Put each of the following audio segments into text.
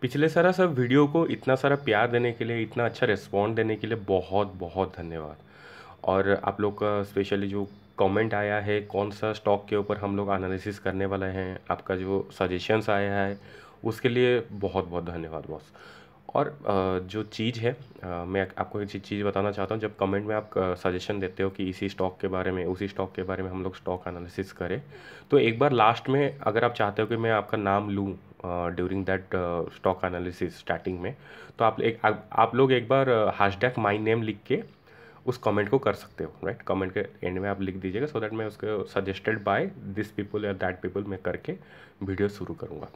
पिछले सारा सब वीडियो को इतना सारा प्यार देने के लिए इतना अच्छा रिस्पॉन्ड देने के लिए बहुत बहुत धन्यवाद और आप लोग का स्पेशली जो कमेंट आया है कौन सा स्टॉक के ऊपर हम लोग एनालिसिस करने वाले हैं आपका जो सजेशंस आया है उसके लिए बहुत बहुत धन्यवाद बॉस और जो चीज़ है मैं आपको एक चीज़ बताना चाहता हूँ जब कमेंट में आप सजेशन देते हो कि इसी स्टॉक के बारे में उसी स्टॉक के बारे में हम लोग स्टॉक एनालिसिस करें तो एक बार लास्ट में अगर आप चाहते हो कि मैं आपका नाम लूँ during that stock analysis starting में तो आप एक आ, आप लोग एक बार हाश डैक माई नेम लिख के उस कमेंट को कर सकते हो राइट right? कमेंट के एंड में आप लिख दीजिएगा सो दैट मैं उसके सजेस्टेड बाय दिस पीपल या दैट पीपल मैं करके वीडियो शुरू करूँगा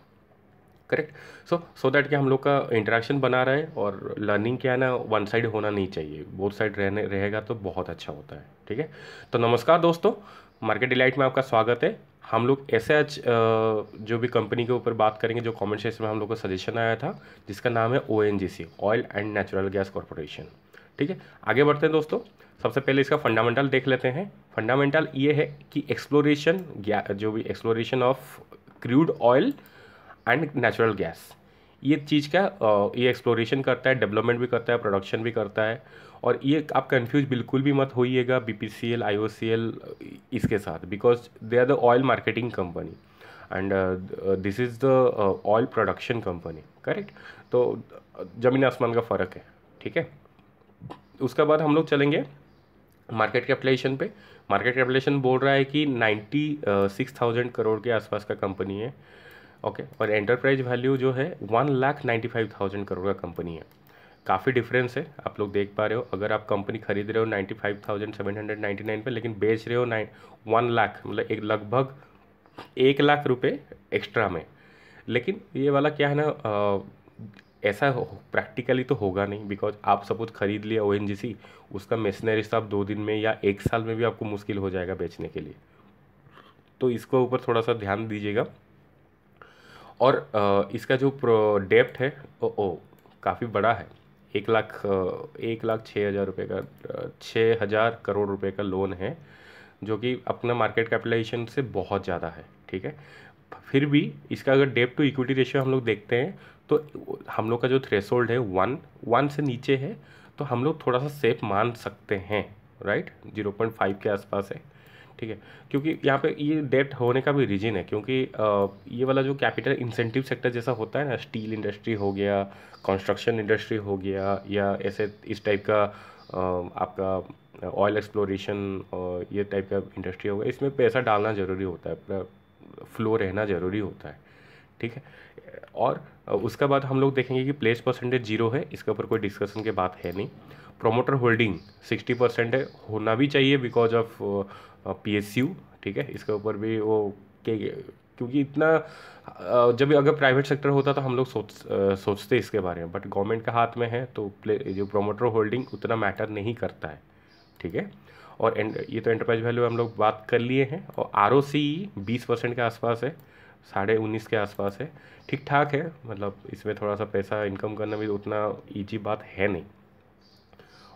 करेक्ट सो सो दैट कि हम लोग का इंटरेक्शन बना रहे और लर्निंग क्या है ना वन साइड होना नहीं चाहिए बोथ साइड रहने रहेगा तो बहुत अच्छा होता है ठीक है तो नमस्कार दोस्तों मार्केट डिलाइट में आपका स्वागत है हम लोग ऐसे आज जो भी कंपनी के ऊपर बात करेंगे जो कॉमेंट सेक्शन में हम लोग का सजेशन आया था जिसका नाम है O oil and natural gas corporation ठीक है आगे बढ़ते हैं दोस्तों सबसे पहले इसका फंडामेंटल देख लेते हैं फंडामेंटल ये है कि एक्सप्लोरेशन जो भी exploration of crude oil and natural gas ये चीज़ का ये एक्सप्लोरेशन करता है डेवलपमेंट भी करता है प्रोडक्शन भी करता है और ये आप कंफ्यूज बिल्कुल भी मत होइएगा B P C L I O C L इसके साथ because they are the oil marketing company and this is the oil production company correct तो ज़मीन आसमान का फ़र्क है ठीक है उसके बाद हम लोग चलेंगे मार्केट कैपिटलाइजेशन पे मार्केट कैपिटलाइजेशन बोल रहा है कि नाइन्टी सिक्स थाउजेंड करोड़ के आसपास का कंपनी है ओके okay, और एंटरप्राइज वैल्यू जो है one lakh ninety five thousand crore का कंपनी है काफ़ी डिफरेंस है आप लोग देख पा रहे हो अगर आप कंपनी खरीद रहे हो ninety five thousand seven hundred ninety nine पर लेकिन बेच रहे हो नाइन वन लाख मतलब एक लगभग एक लाख रुपये एक्स्ट्रा में लेकिन ये वाला क्या है ना आ, ऐसा प्रैक्टिकली तो होगा नहीं बिकॉज आप सपोज खरीद लिया ओ उसका मशीनरी तो आप दो दिन में या एक साल में भी आपको मुश्किल हो जाएगा बेचने के लिए तो इसको ऊपर थोड़ा सा ध्यान दीजिएगा और इसका जो डेप्ट है ओ ओ काफ़ी बड़ा है एक लाख एक लाख छः हज़ार रुपये का छः हज़ार करोड़ रुपए का लोन है जो कि अपना मार्केट कैपिटलाइजेशन से बहुत ज़्यादा है ठीक है फिर भी इसका अगर डेप टू इक्विटी रेशियो हम लोग देखते हैं तो हम लोग का जो थ्रेसोल्ड है वन वन से नीचे है तो हम लोग थोड़ा सा सेफ मान सकते हैं राइट जीरो पॉइंट फाइव के आसपास है ठीक है क्योंकि यहाँ पे ये डेट होने का भी रीजन है क्योंकि ये वाला जो कैपिटल इंसेंटिव सेक्टर जैसा होता है ना स्टील इंडस्ट्री हो गया कंस्ट्रक्शन इंडस्ट्री हो गया या ऐसे इस टाइप का आपका ऑयल एक्सप्लोरेशन और ये टाइप का इंडस्ट्री होगा इसमें पैसा डालना ज़रूरी होता है पूरा फ्लो रहना ज़रूरी होता है ठीक है और उसका बाद हम लोग देखेंगे कि प्लेस परसेंटेज जीरो है इसके ऊपर कोई डिस्कशन के बात है नहीं प्रोमोटर होल्डिंग सिक्सटी परसेंट है होना भी चाहिए because of P S U ठीक है इसके ऊपर भी वो के क्योंकि इतना uh, जब अगर प्राइवेट सेक्टर होता तो हम लोग सोच uh, सोचते इसके बारे में बट गवर्नमेंट के हाथ में है तो प्ले जो प्रोमोटर होल्डिंग उतना मैटर नहीं करता है ठीक है और एंड ये तो एंटरप्राइज वैल्यू हम लोग बात कर लिए हैं और आर ओ सी बीस परसेंट के आसपास है साढ़े उन्नीस के आसपास है ठीक ठाक है मतलब इसमें थोड़ा सा पैसा इनकम करना भी उतना ईजी बात है नहीं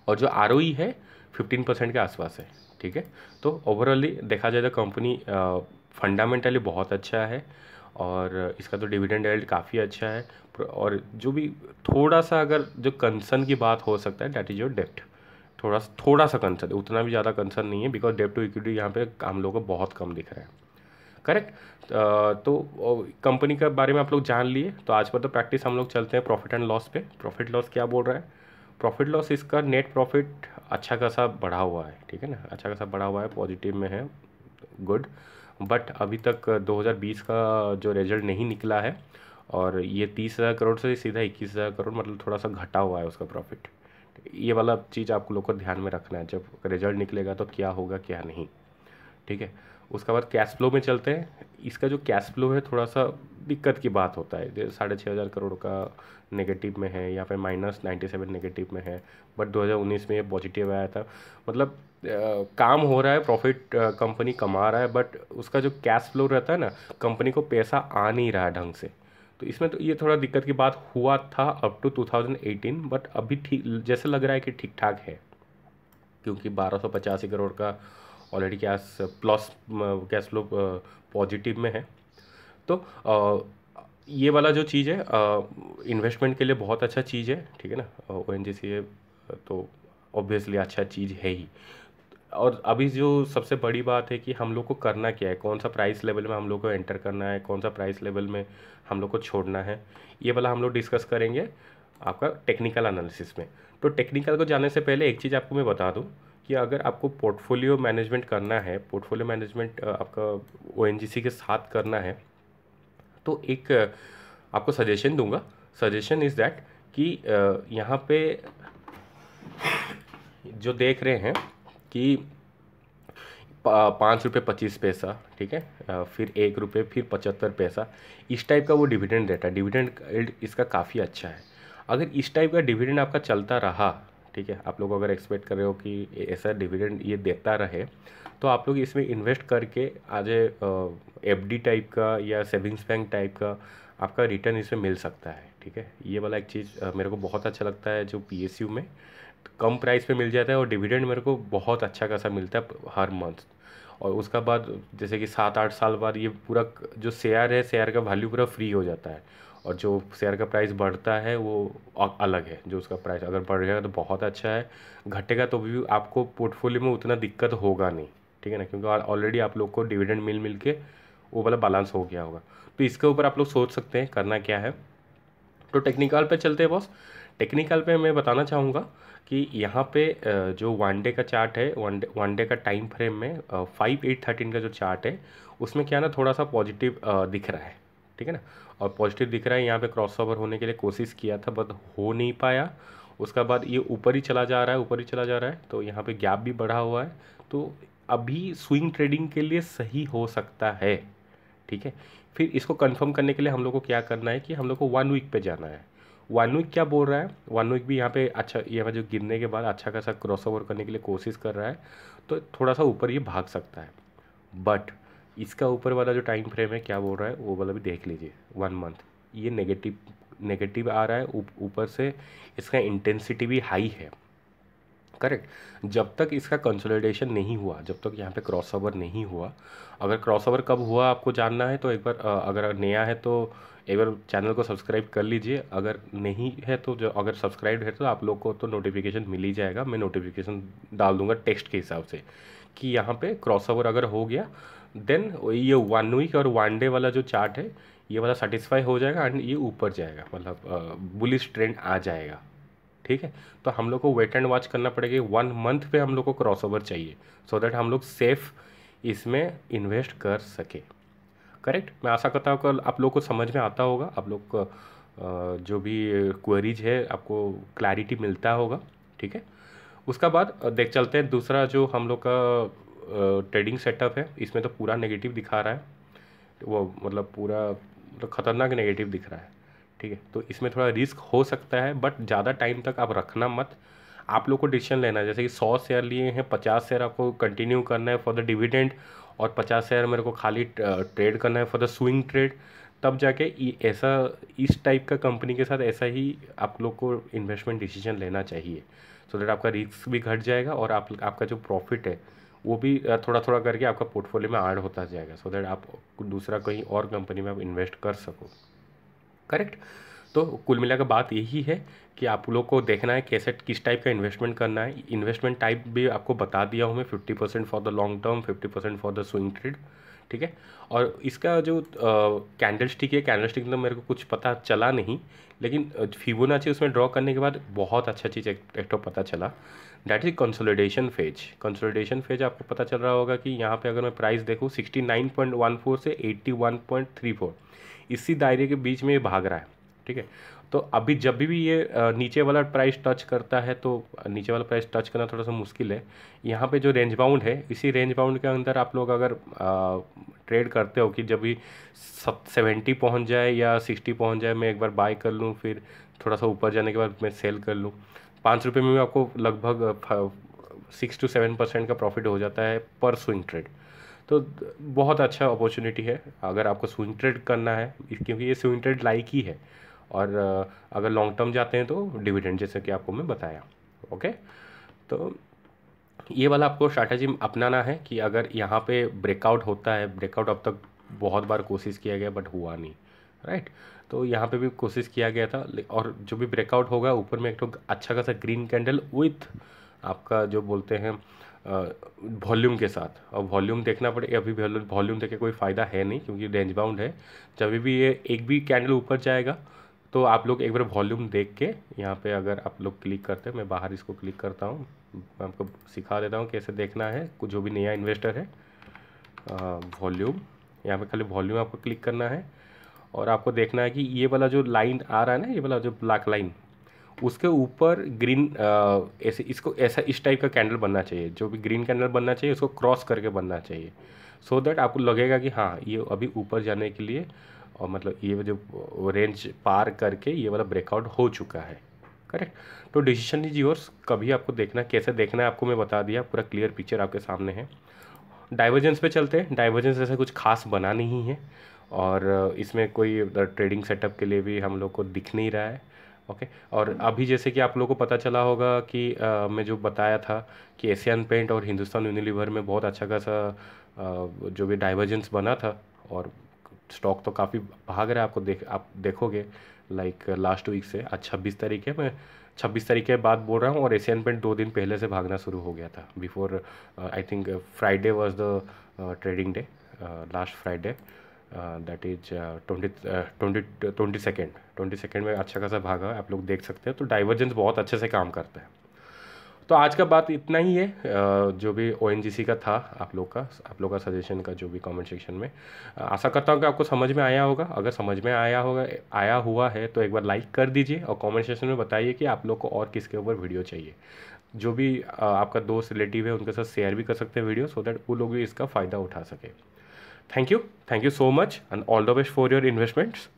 और जो आर e है फिफ्टीन परसेंट के आसपास है ठीक है तो ओवरऑली देखा जाए तो कंपनी फंडामेंटली बहुत अच्छा है और इसका तो डिविडेंड एल्ड काफ़ी अच्छा है और जो भी थोड़ा सा अगर जो कंसर्न की बात हो सकता है डैट इज़ योर डेप्ट थोड़ा सा थोड़ा सा कंसर्न उतना भी ज़्यादा कंसर्न नहीं है बिकॉज डेप्ट टू इक्विटी यहाँ पे हम लोग को बहुत कम दिख रहा है करेक्ट तो कंपनी के बारे में आप लोग जान लिए तो आज पर तो प्रैक्टिस हम लोग चलते हैं प्रॉफिट एंड लॉस पे प्रॉफिट लॉस क्या बोल रहा है प्रॉफिट लॉस इसका नेट प्रॉफिट अच्छा खासा बढ़ा हुआ है ठीक है ना अच्छा खासा बढ़ा हुआ है पॉजिटिव में है गुड बट अभी तक 2020 का जो रिजल्ट नहीं निकला है और ये तीस हज़ार करोड़ से सीधा इक्कीस हज़ार करोड़ मतलब थोड़ा सा घटा हुआ है उसका प्रॉफिट ये वाला चीज़ आप लोग को ध्यान में रखना है जब रिजल्ट निकलेगा तो क्या होगा क्या नहीं ठीक है उसके बाद कैश फ्लो में चलते हैं इसका जो कैश फ्लो है थोड़ा सा दिक्कत की बात होता है साढ़े छः हज़ार करोड़ का नेगेटिव में है या फिर माइनस नाइन्टी सेवन नेगेटिव में है बट 2019 में ये पॉजिटिव आया था मतलब आ, काम हो रहा है प्रॉफिट कंपनी कमा रहा है बट उसका जो कैश फ्लो रहता है ना कंपनी को पैसा आ नहीं रहा ढंग से तो इसमें तो ये थोड़ा दिक्कत की बात हुआ था अप टू टू बट अभी ठीक जैसे लग रहा है कि ठीक ठाक है क्योंकि बारह करोड़ का already cash plus cash flow positive में है तो आ, uh, ये वाला जो चीज़ है इन्वेस्टमेंट uh, के लिए बहुत अच्छा चीज़ है ठीक है ना ओ एन जी सी तो ऑब्वियसली अच्छा चीज़ है ही और अभी जो सबसे बड़ी बात है कि हम लोग को करना क्या है कौन सा प्राइस लेवल में हम लोग को एंटर करना है कौन सा प्राइस लेवल में हम लोग को छोड़ना है ये वाला हम लोग डिस्कस करेंगे आपका टेक्निकल एनालिसिस में तो टेक्निकल को जाने से पहले एक चीज़ आपको मैं बता दूँ कि अगर आपको पोर्टफोलियो मैनेजमेंट करना है पोर्टफोलियो मैनेजमेंट आपका ओ के साथ करना है तो एक आपको सजेशन दूंगा सजेशन इज़ दैट कि यहाँ पे जो देख रहे हैं कि पाँच रुपये पच्चीस पैसा ठीक है फिर एक रुपये फिर पचहत्तर पैसा इस टाइप का वो डिविडेंड रहता है डिविडेंड इसका काफ़ी अच्छा है अगर इस टाइप का डिविडेंड आपका चलता रहा ठीक है आप लोग अगर एक्सपेक्ट कर रहे हो कि ऐसा डिविडेंड ये देता रहे तो आप लोग इसमें इन्वेस्ट करके आज एफ डी टाइप का या सेविंग्स बैंक टाइप का आपका रिटर्न इसमें मिल सकता है ठीक है ये वाला एक चीज़ मेरे को बहुत अच्छा लगता है जो पी में कम प्राइस पे मिल जाता है और डिविडेंड मेरे को बहुत अच्छा खासा मिलता है हर मंथ और उसका बाद जैसे कि सात आठ साल बाद ये पूरा जो शेयर है शेयर का वैल्यू पूरा फ्री हो जाता है और जो शेयर का प्राइस बढ़ता है वो अलग है जो उसका प्राइस अगर बढ़ जाएगा तो बहुत अच्छा है घटेगा तो भी आपको पोर्टफोलियो में उतना दिक्कत होगा नहीं ठीक है ना क्योंकि ऑलरेडी आप लोग को डिविडेंड मिल मिल के वो वाला बैलेंस हो गया होगा तो इसके ऊपर आप लोग सोच सकते हैं करना क्या है तो टेक्निकल पे चलते हैं बॉस टेक्निकल पे मैं बताना चाहूँगा कि यहाँ पे जो वन डे का चार्ट है वन डे वन डे का टाइम फ्रेम में फाइव एट थर्टीन का जो चार्ट है उसमें क्या ना थोड़ा सा पॉजिटिव दिख रहा है ठीक है ना और पॉजिटिव दिख रहा है यहाँ पे क्रॉस ओवर होने के लिए कोशिश किया था बट हो नहीं पाया उसका बाद ये ऊपर ही चला जा रहा है ऊपर ही चला जा रहा है तो यहाँ पे गैप भी बढ़ा हुआ है तो अभी स्विंग ट्रेडिंग के लिए सही हो सकता है ठीक है फिर इसको कन्फर्म करने के लिए हम लोग को क्या करना है कि हम लोग को वन वीक पर जाना है वन वीक क्या बोल रहा है वन वीक भी यहाँ पे अच्छा यहाँ जो गिरने के बाद अच्छा खासा क्रॉस ओवर करने के लिए कोशिश कर रहा है तो थोड़ा सा ऊपर ये भाग सकता है बट इसका ऊपर वाला जो टाइम फ्रेम है क्या बोल रहा है वो वाला भी देख लीजिए वन मंथ ये नेगेटिव नेगेटिव आ रहा है ऊपर से इसका इंटेंसिटी भी हाई है करेक्ट जब तक इसका कंसोलिडेशन नहीं हुआ जब तक यहाँ पे क्रॉसओवर नहीं हुआ अगर क्रॉसओवर कब हुआ आपको जानना है तो एक बार अगर नया है तो एक बार चैनल को सब्सक्राइब कर लीजिए अगर नहीं है तो जो अगर सब्सक्राइब है तो आप लोग को तो नोटिफिकेशन मिल ही जाएगा मैं नोटिफिकेशन डाल दूंगा टेक्स्ट के हिसाब से कि यहाँ पे ओवर अगर हो गया देन ये वन वीक और वन डे वाला जो चार्ट है ये वाला सेटिस्फाई हो जाएगा एंड ये ऊपर जाएगा मतलब बुलिश ट्रेंड आ जाएगा ठीक है तो हम लोग को वेट एंड वॉच करना पड़ेगा वन मंथ पे हम लोग को क्रॉस ओवर चाहिए सो so दैट हम लोग सेफ इसमें इन्वेस्ट कर सके करेक्ट मैं आशा करता हूँ कल आप लोग को समझ में आता होगा आप लोग जो भी क्वेरीज है आपको क्लैरिटी मिलता होगा ठीक है उसका बाद देख चलते हैं दूसरा जो हम लोग का ट्रेडिंग सेटअप है इसमें तो पूरा नेगेटिव दिखा रहा है वो मतलब पूरा मतलब ख़तरनाक नेगेटिव दिख रहा है ठीक है तो इसमें थोड़ा रिस्क हो सकता है बट ज़्यादा टाइम तक आप रखना मत आप लोग को डिसीजन लेना है जैसे कि सौ शेयर लिए हैं पचास शेयर आपको कंटिन्यू करना है फॉर द डिविडेंड और पचास शेयर मेरे को खाली ट्रेड करना है फॉर द स्विंग ट्रेड तब जाके ऐसा इस टाइप का कंपनी के साथ ऐसा ही आप लोग को इन्वेस्टमेंट डिसीजन लेना चाहिए सो so दैट आपका रिस्क भी घट जाएगा और आप आपका जो प्रॉफिट है वो भी थोड़ा थोड़ा करके आपका पोर्टफोलियो में ऐड होता जाएगा सो so दैट आप दूसरा कहीं और कंपनी में आप इन्वेस्ट कर सको करेक्ट तो कुल मिलाकर बात यही है कि आप लोग को देखना है कैसे किस टाइप का इन्वेस्टमेंट करना है इन्वेस्टमेंट टाइप भी आपको बता दिया हूँ मैं fifty percent for the long term fifty percent for the swing trade ठीक है और इसका जो कैंडल स्टिक है कैंडल स्टिक तो मेरे को कुछ पता चला नहीं लेकिन फिबोनाची उसमें ड्रॉ करने के बाद बहुत अच्छा चीज़ एक, एक तो पता चला that is consolidation phase consolidation phase आपको पता चल रहा होगा कि यहाँ पे अगर मैं प्राइस देखूँ sixty nine point one four से eighty one point three four इसी दायरे के बीच में ये भाग रहा है ठीक है तो अभी जब भी ये नीचे वाला प्राइस टच करता है तो नीचे वाला प्राइस टच करना थोड़ा सा मुश्किल है यहाँ पे जो रेंज बाउंड है इसी रेंज बाउंड के अंदर आप लोग अगर ट्रेड करते हो कि जब भी सेवेंटी पहुँच जाए या सिक्सटी पहुँच जाए मैं एक बार बाय कर लूँ फिर थोड़ा सा ऊपर जाने के बाद मैं सेल कर लूँ पाँच रुपये में आपको लगभग सिक्स टू सेवन परसेंट का प्रॉफिट हो जाता है पर स्विंग ट्रेड तो बहुत अच्छा अपॉर्चुनिटी है अगर आपको स्विंग ट्रेड करना है क्योंकि ये स्विंग ट्रेड लाइक ही है और अगर लॉन्ग टर्म जाते हैं तो डिविडेंड जैसे कि आपको मैं बताया ओके तो ये वाला आपको स्ट्रैटेजी अपनाना है कि अगर यहाँ पे ब्रेकआउट होता है ब्रेकआउट अब तक बहुत बार कोशिश किया गया बट हुआ नहीं राइट right? तो यहाँ पे भी कोशिश किया गया था और जो भी ब्रेकआउट होगा ऊपर में एक तो अच्छा खासा ग्रीन कैंडल विथ आपका जो बोलते हैं वॉल्यूम के साथ और वॉल्यूम देखना पड़े अभी वॉल्यूम देखे कोई फ़ायदा है नहीं क्योंकि रेंज बाउंड है जब भी ये एक भी कैंडल ऊपर जाएगा तो आप लोग एक बार वॉल्यूम देख के यहाँ पे अगर आप लोग क्लिक करते हैं मैं बाहर इसको क्लिक करता हूँ मैं आपको सिखा देता हूँ कैसे देखना है कुछ जो भी नया इन्वेस्टर है वॉल्यूम यहाँ पे खाली वॉल्यूम आपको क्लिक करना है और आपको देखना है कि ये वाला जो लाइन आ रहा है ना ये वाला जो ब्लैक लाइन उसके ऊपर ग्रीन ऐसे इसको ऐसा इस टाइप का कैंडल बनना चाहिए जो भी ग्रीन कैंडल बनना चाहिए उसको क्रॉस करके बनना चाहिए सो so दैट आपको लगेगा कि हाँ ये अभी ऊपर जाने के लिए और मतलब ये जो रेंज पार करके ये वाला ब्रेकआउट हो चुका है करेक्ट तो डिसीजन इज योर्स कभी आपको देखना कैसे देखना है आपको मैं बता दिया पूरा क्लियर पिक्चर आपके सामने है डाइवर्जेंस पे चलते हैं डाइवर्जेंस ऐसा कुछ खास बना नहीं है और इसमें कोई ट्रेडिंग सेटअप के लिए भी हम लोग को दिख नहीं रहा है ओके और अभी जैसे कि आप लोग को पता चला होगा कि आ, मैं जो बताया था कि एशियन पेंट और हिंदुस्तान यूनिलीवर में बहुत अच्छा खासा जो भी डाइवर्जेंस बना था और स्टॉक तो काफ़ी भाग रहा है आपको देख आप देखोगे लाइक लास्ट वीक से आज छब्बीस तारीख है मैं छब्बीस तारीख के बाद बोल रहा हूँ और एशियन पेंट दो दिन पहले से भागना शुरू हो गया था before I think Friday was the trading day last Friday that is twenty twenty twenty second twenty second में अच्छा खासा भागा आप लोग देख सकते हैं तो डाइवर्जेंस बहुत अच्छे से काम करता है तो आज का बात इतना ही है uh, जो भी ओ का था आप लोग का आप लोग का सजेशन का जो भी कमेंट सेक्शन में uh, आशा करता हूँ कि आपको समझ में आया होगा अगर समझ में आया होगा आया हुआ है तो एक बार लाइक कर दीजिए और कमेंट सेक्शन में बताइए कि आप लोग को और किसके ऊपर वीडियो चाहिए जो भी uh, आपका दोस्त रिलेटिव है उनके साथ शेयर भी कर सकते हैं वीडियो सो दैट वो लोग भी इसका फ़ायदा उठा सके Thank you. Thank you so much and all the best for your investments.